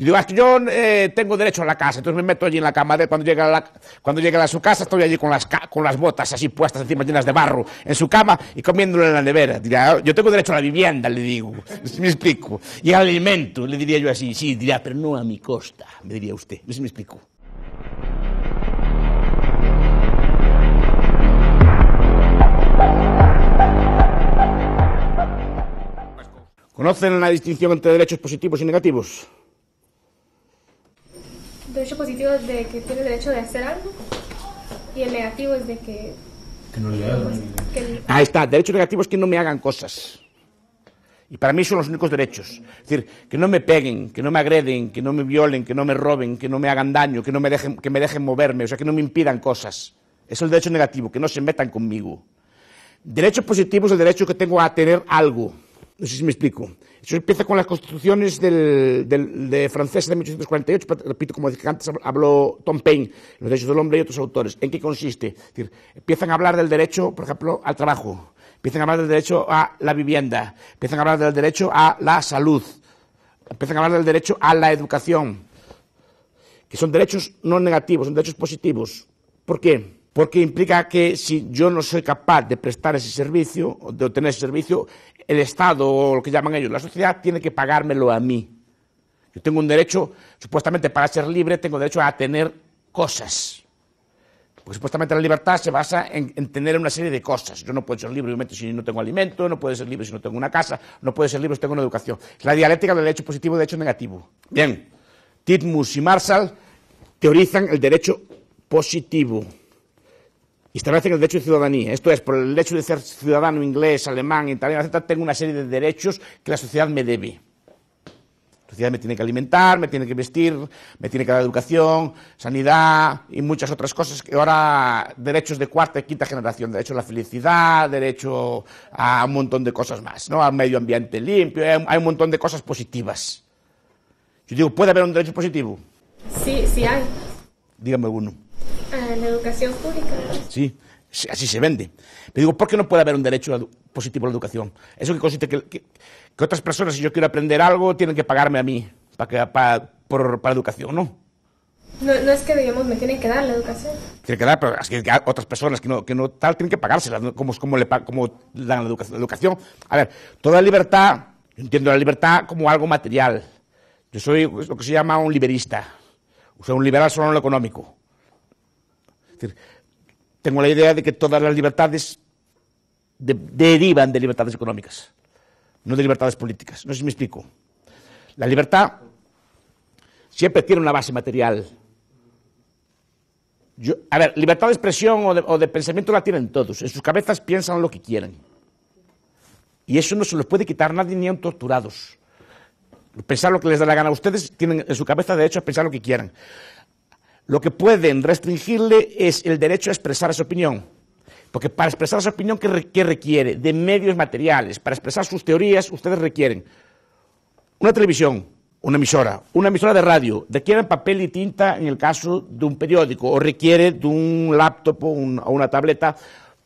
Y digo, ah, que yo eh, tengo derecho a la casa, entonces me meto allí en la cama de cuando llega a, cuando llega a su casa, estoy allí con las, con las botas así puestas encima llenas de barro en su cama y comiéndolo en la nevera. Ah, yo tengo derecho a la vivienda, le digo, me explico. Y al alimento, le diría yo así, sí, diría, ah, pero no a mi costa, me diría usted, me explico. ¿Conocen la distinción entre derechos positivos y negativos? derecho positivo es de que tiene derecho de hacer algo y el negativo es de que... Que no le hagan. Pues, Ahí está, derecho negativo es que no me hagan cosas. Y para mí son los únicos derechos. Es decir, que no me peguen, que no me agreden, que no me violen, que no me roben, que no me hagan daño, que no me dejen, que me dejen moverme, o sea, que no me impidan cosas. Es el derecho negativo, que no se metan conmigo. Derecho positivo es el derecho que tengo a tener algo. No sé si me explico. Eso empieza con las constituciones del, de francesa de 1848, repito, como antes habló Tom Paine, los derechos del hombre y otros autores. ¿En qué consiste? decir, empiezan a hablar del derecho, por ejemplo, al trabajo, empiezan a hablar del derecho a la vivienda, empiezan a hablar del derecho a la salud, empiezan a hablar del derecho a la educación, que son derechos no negativos, son derechos positivos. ¿Por qué? Porque implica que si yo no soy capaz de prestar ese servicio, de obtener ese servicio, el Estado o lo que llaman ellos, la sociedad tiene que pagármelo a mí. Yo tengo un derecho, supuestamente para ser libre, tengo derecho a tener cosas. Porque supuestamente la libertad se basa en, tener una serie de cosas. Yo no puedo ser libre, si no tengo alimento, no puedo ser libre si no tengo una casa, no puedo ser libre si tengo una educación. la dialéctica del derecho positivo y del derecho negativo. Bien, Titmus y Marshall teorizan el derecho positivo. Y establecen el derecho de ciudadanía, esto es, por el hecho de ser ciudadano inglés, alemán, italiano, etc., tengo una serie de derechos que la sociedad me debe. La sociedad me tiene que alimentar, me tiene que vestir, me tiene que dar educación, sanidad y muchas otras cosas que ahora derechos de cuarta y quinta generación, derecho a la felicidad, derecho a un montón de cosas más, ¿no? Al medio ambiente limpio, hay un montón de cosas positivas. Yo digo, ¿puede haber un derecho positivo? Sí, sí hay. Dígame alguno la ah, educación pública. Sí, así se vende. Pero digo, ¿por qué no puede haber un derecho positivo a la educación? Eso que consiste que, que, otras personas, si yo quiero aprender algo, tienen que pagarme a mí para, que, para, por, para educación, ¿no? No, no es que, digamos, me tienen que dar la educación. Tienen que dar, pero otras personas que no, que no tal tienen que pagársela, como, como, le, como dan la educación, la educación. A ver, toda libertad, yo entiendo la libertad como algo material. Yo soy lo que se llama un liberista. O sea, un liberal solo en lo económico decir, tengo la idea de que todas las libertades derivan de libertades económicas, no de libertades políticas. No sé si me explico. La libertad siempre tiene una base material. a ver, libertad de expresión o de, pensamiento la tienen todos. En sus cabezas piensan lo que quieren. Y eso no se los puede quitar nadie ni aun torturados. Pensar lo que les da la gana a ustedes, tienen en su cabeza derecho a pensar lo que quieran lo que pueden restringirle es el derecho a expresar su opinión. Porque para expresar su opinión, ¿qué, requiere? De medios materiales. Para expresar sus teorías, ustedes requieren una televisión, una emisora, una emisora de radio. Requieren papel y tinta en el caso de un periódico, o requiere de un laptop o, una tableta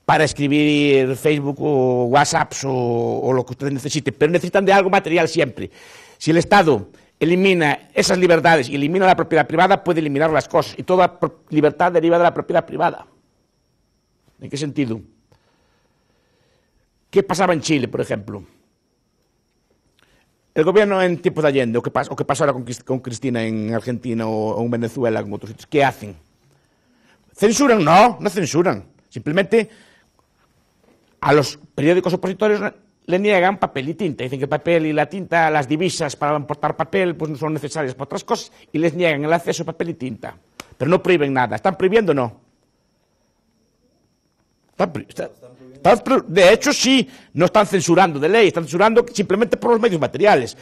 para escribir Facebook o WhatsApp o, o lo que ustedes necesiten. Pero necesitan de algo material siempre. Si el Estado elimina esas libertades y elimina la propiedad privada, puede eliminar las cosas. Y toda libertad deriva de la propiedad privada. ¿En qué sentido? ¿Qué pasaba en Chile, por ejemplo? El gobierno en tiempos de Allende, o qué, pasó, ahora con, Cristina en Argentina o, en Venezuela, como otros sitios, ¿qué hacen? ¿Censuran? No, no censuran. Simplemente a los periódicos opositores le niegan papel y tinta. Dicen que papel y la tinta, las divisas para importar papel, pues no son necesarias para otras cosas y les niegan el acceso a papel y tinta. Pero no prohíben nada. ¿Están prohibiendo o no? de hecho, sí, no están censurando de ley, están censurando simplemente por los medios materiales.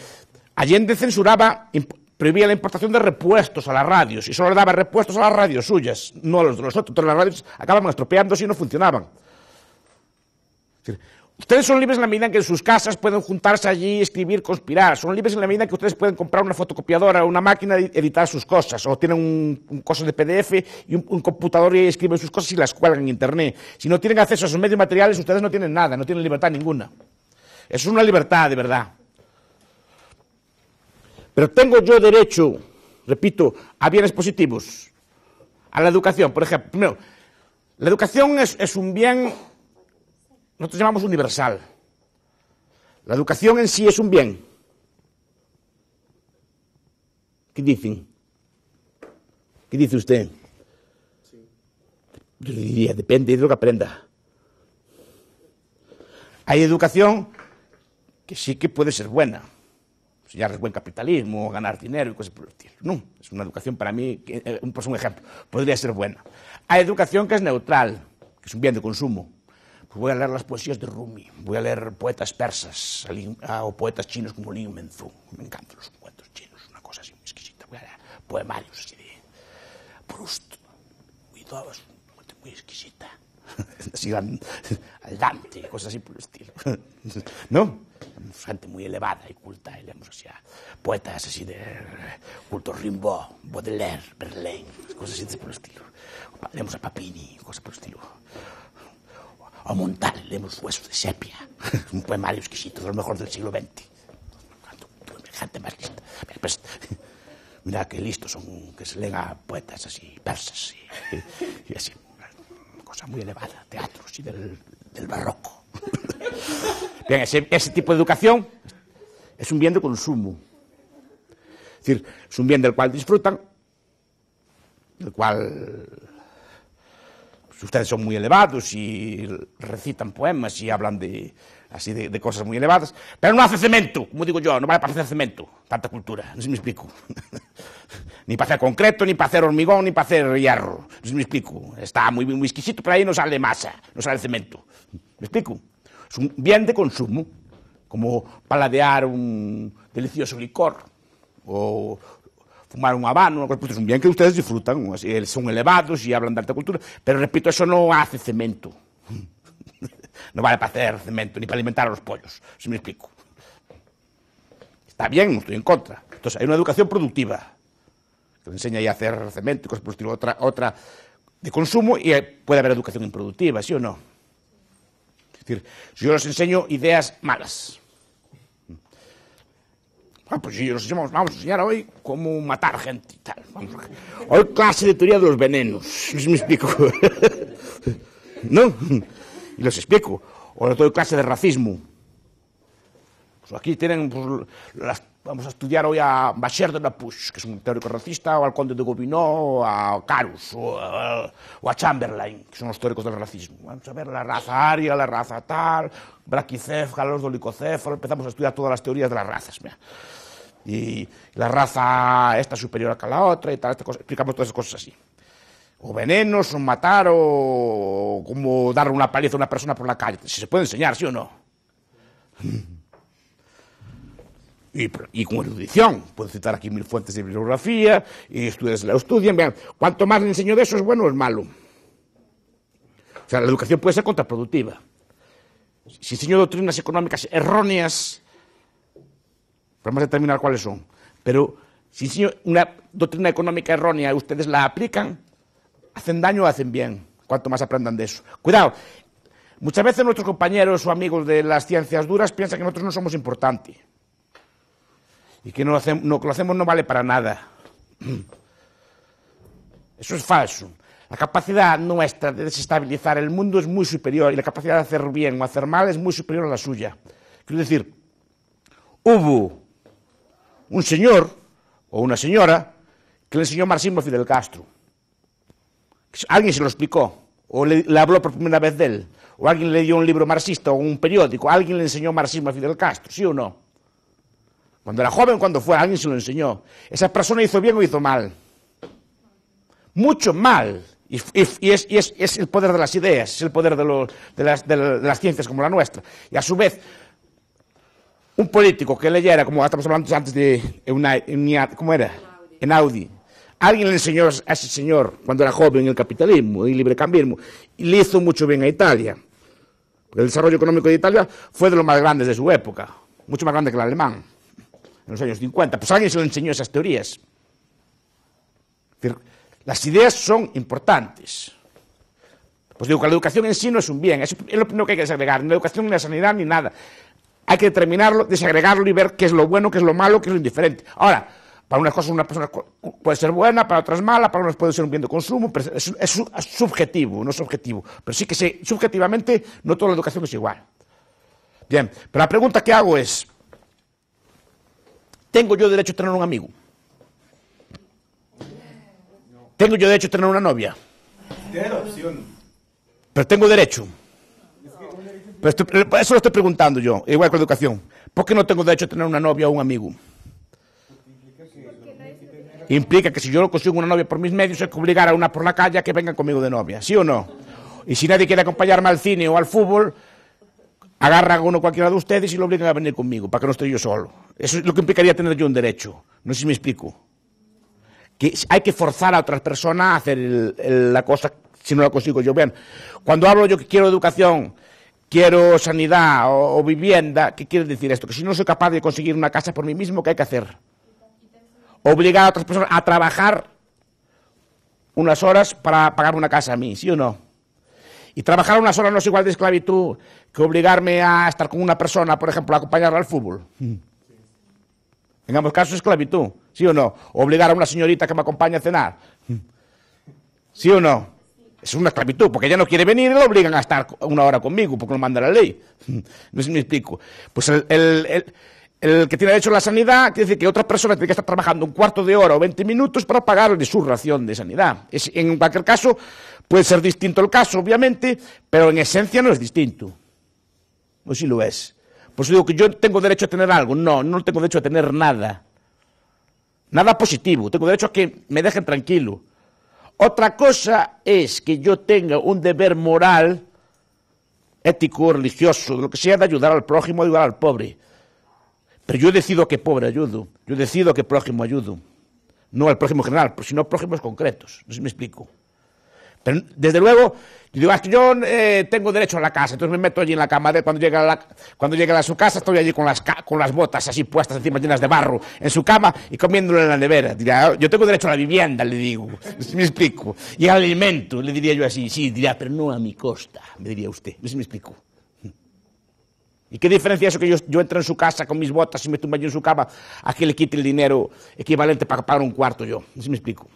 Allende censuraba, prohibía la importación de repuestos a las radios y solo le daba repuestos a las radios suyas, no a los de nosotros. Entonces las radios acababan estropeándose y no funcionaban. Es decir, Ustedes son libres en la medida en que en sus casas pueden juntarse allí, escribir, conspirar. Son libres en la medida en que ustedes pueden comprar una fotocopiadora, una máquina y editar sus cosas. O tienen un, de PDF y un, computador y escriben sus cosas y las cuelgan en Internet. Si no tienen acceso a esos medios materiales, ustedes no tienen nada, no tienen libertad ninguna. Eso es una libertad de verdad. Pero tengo yo derecho, repito, a bienes positivos, a la educación, por ejemplo. Primero, la educación es un bien nosotros llamamos universal. La educación en sí es un bien. ¿Qué dicen? ¿Qué dice usted? Yo diría, depende de lo que aprenda. Hay educación que sí que puede ser buena. Pues es buen capitalismo, ganar dinero y cosas por el estilo. No, es una educación para mí, que, eh, pues un ejemplo, podría ser buena. Hay educación que es neutral, que es un bien de consumo voy a leer las poesías de Rumi, voy a leer poetas persas ah, o poetas chinos como Lin Menzú. Me encantan los cuentos chinos, una cosa así muy exquisita. Voy a leer poemarios así de Proust. Cuidado, es una muy exquisita. Así al Dante, cosas así por el estilo. ¿No? Gente muy elevada y culta, y leemos así a poetas así de culto Rimbaud, Baudelaire, Verlaine, cosas así por el estilo. Leemos a Papini, cosas por el estilo o montar leemos Huesos de Sepia, un poemario exquisito, de los mejor del siglo XX. Pues, mira, qué que listos son, que se leen a poetas así, persas y, así. cosa muy elevada, teatros y del, barroco. Bien, ese, ese tipo de educación es un bien de consumo. Es decir, es un bien del cual disfrutan, del cual ustedes son moi elevados e recitan poemas e hablan de así de, de cosas moi elevadas, pero non hace cemento, como digo yo, non vale para hacer cemento, tanta cultura, non se me explico. ni para hacer concreto, ni para hacer hormigón, ni para hacer hierro, non se me explico. Está moi, moi exquisito, pero aí non sale masa, non sale cemento. Me explico? Es un bien de consumo, como paladear un delicioso licor, ou fumar un habano, pues, es un bien que ustedes disfrutan, eh, son elevados y hablan de alta cultura, pero repito, eso no hace cemento. No vale para hacer cemento ni para alimentar a los pollos, si me explico. Está bien, no estoy en contra. Entonces, hay una educación productiva que enseña a hacer cemento y cosas por otra, otra de consumo y eh, puede haber educación improductiva, ¿sí o no? Es decir, yo les enseño ideas malas Ah, pues sí, nos vamos, a enseñar hoy cómo matar gente y tal. Hoy clase de teoría de los venenos. ¿Me explico? ¿No? Y les explico. Hoy les doy clase de racismo. Pues aquí tienen, pues, vamos a estudiar hoy a Bacher de la Push, que es un teórico racista, o al conde de Gobineau, a Carus, o a, Chamberlain, que son los teóricos del racismo. Vamos a ver la raza aria, la raza tal, braquicéfala, los empezamos a estudiar todas las teorías de las razas. Mira y la raza esta superior a la otra y tal, esta cosa, explicamos todas esas cosas así. O venenos, o matar, o, como dar una paliza a una persona por la calle. Si se puede enseñar, ¿sí o no? Y, con erudición. Puedo citar aquí mil fuentes de bibliografía, y estudiantes la estudian. Vean, cuanto más le enseño de eso, ¿es bueno o es malo? O sea, la educación puede ser contraproductiva. Si enseño doctrinas económicas erróneas, Podemos determinar cuáles son. Pero si una doctrina económica errónea y ustedes la aplican, hacen daño o hacen bien. Cuanto más aprendan de eso. Cuidado. Muchas veces nuestros compañeros o amigos de las ciencias duras piensan que nosotros no somos importantes y que no lo, hacemos, hacemos no vale para nada. Eso es falso. La capacidad nuestra de desestabilizar el mundo es muy superior y la capacidad de hacer bien o hacer mal es muy superior a la suya. Quiero decir, hubo un señor o una señora que le enseñó marxismo a Fidel Castro. Alguien se lo explicó, o le, habló por primera vez de él, o alguien le dio un libro marxista o un periódico, alguien le enseñó marxismo a Fidel Castro, ¿sí o no? Cuando era joven, cuando fue, alguien se lo enseñó. ¿Esa persona hizo bien o hizo mal? Mucho mal. Y, es, el poder de las ideas, es el poder de las ciencias como la nuestra. Y a su vez, un político que leyera, como estamos hablando antes de una, ¿cómo era? En Audi. Alguien le enseñó a ese señor, cuando era joven, el capitalismo y el librecambismo, y le hizo mucho bien a Italia. el desarrollo económico de Italia fue de los más grandes de su época, mucho más grande que el alemán, en los años 50. Pues alguien se le enseñó esas teorías. Las ideas son importantes. Pues digo que la educación en sí no es un bien, es lo primero que hay que desagregar, ni la educación, ni la sanidad, ni nada hay que determinarlo, desagregarlo y ver qué es lo bueno, qué es lo malo, qué es lo indiferente. Ahora, para unas cosas una persona puede ser buena, para otras mala, para unas puede ser un bien de consumo, es, subjetivo, no es objetivo. Pero sí que subjetivamente no toda la educación es igual. Bien, pero la pregunta que hago es, ¿tengo yo derecho a tener un amigo? ¿Tengo yo derecho a tener una novia? opción. Pero tengo derecho. Pero eso lo estoy preguntando yo, igual con educación. ¿Por qué no tengo derecho a tener una novia o un amigo? Implica que si yo no consigo una novia por mis medios, es que obligar a una por la calle a que venga conmigo de novia, ¿sí o no? Y si nadie quiere acompañarme al cine o al fútbol, agarra a uno cualquiera de ustedes y lo obligan a venir conmigo, para que no esté yo solo. Eso es lo que implicaría tener yo un derecho. No sé si me explico. Que hay que forzar a otras personas a hacer la cosa si no la consigo yo. Vean, cuando hablo yo que quiero educación, quiero sanidad o, vivienda. ¿Qué quiere decir esto? Que si no soy capaz de conseguir una casa por mí mismo, ¿qué hay que hacer? Obligar a otras personas a trabajar unas horas para pagar una casa a mí, ¿sí o no? Y trabajar unas horas no es igual de esclavitud que obligarme a estar con una persona, por ejemplo, a acompañarla al fútbol. Mm. En ambos casos, esclavitud, ¿sí o no? Obligar a una señorita que me acompañe a cenar, ¿sí o no? Es una esclavitud, porque ella no quiere venir y lo obligan a estar una hora conmigo, porque lo manda la ley. No sé me explico. Pues el, que tiene derecho a la sanidad quiere decir que otras persona tiene que estar trabajando un cuarto de hora o 20 minutos para pagarle su ración de sanidad. en cualquier caso, puede ser distinto el caso, obviamente, pero en esencia no es distinto. O pues si sí lo es. Por eso digo que yo tengo derecho a tener algo. No, no tengo derecho a tener nada. Nada positivo. Tengo derecho a que me dejen tranquilo. Otra cosa es que yo tenga un deber moral, ético, religioso, lo que sea, de ayudar al prójimo, ayudar al pobre. Pero yo decido que pobre ayudo, yo decido que prójimo ayudo. No al prójimo general, sino a prójimos concretos. No sé si me explico. Pero desde luego, yo digo, ah, yo eh, tengo derecho a la casa, entonces me meto allí en la cama de cuando llega a, su casa, estoy allí con las, botas así puestas encima llenas de barro en su cama y comiéndolo en la nevera. yo tengo derecho a la vivienda, le digo, me explico. Y al alimento, le diría yo así, sí, dirá, pero no a mi costa, me diría usted, me explico. ¿Y qué diferencia es eso que yo, entro en su casa con mis botas y me tumba allí en su cama a que le quite el dinero equivalente para pagar un cuarto yo? me explico.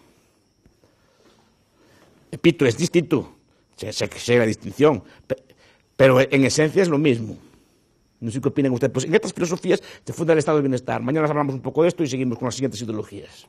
Repito, es distinto, sé la distinción, pero en esencia es lo mismo. No sé qué opinan ustedes. Pues en estas filosofías se funda el estado de bienestar. Mañana hablamos un poco de esto y seguimos con las siguientes ideologías.